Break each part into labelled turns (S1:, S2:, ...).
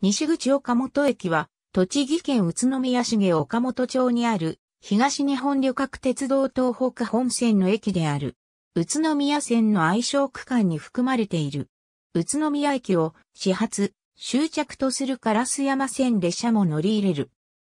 S1: 西口岡本駅は、栃木県宇都宮市下岡本町にある、東日本旅客鉄道東北本線の駅である。宇都宮線の愛称区間に含まれている。宇都宮駅を始発、終着とする烏山線列車も乗り入れる。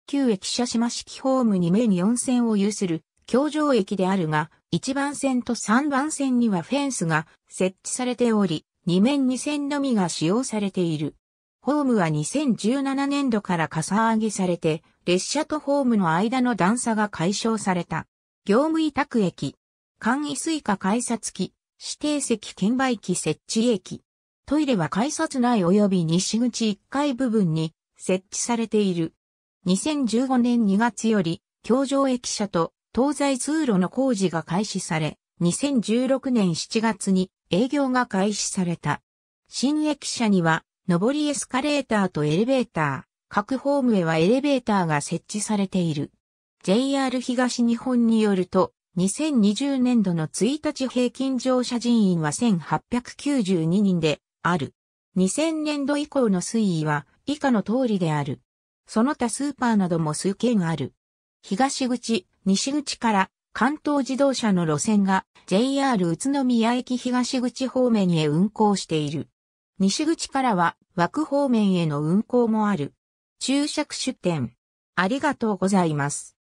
S1: 旧駅舎島式ホーム2名に4線を有する、京城駅であるが、1番線と3番線にはフェンスが設置されており、2面2線のみが使用されている。ホームは2017年度からかさ上げされて、列車とホームの間の段差が解消された。業務委託駅、簡易スイカ改札機、指定席券売機設置駅。トイレは改札内及び西口1階部分に設置されている。2015年2月より、京上駅舎と東西通路の工事が開始され、2016年7月に営業が開始された。新駅舎には上りエスカレーターとエレベーター、各ホームへはエレベーターが設置されている。JR 東日本によると、2020年度の1日平均乗車人員は1892人である。2000年度以降の推移は以下の通りである。その他スーパーなども数件ある。東口、西口から関東自動車の路線が JR 宇都宮駅東口方面へ運行している。西口からは枠方面への運行もある。注釈出店。ありがとうございます。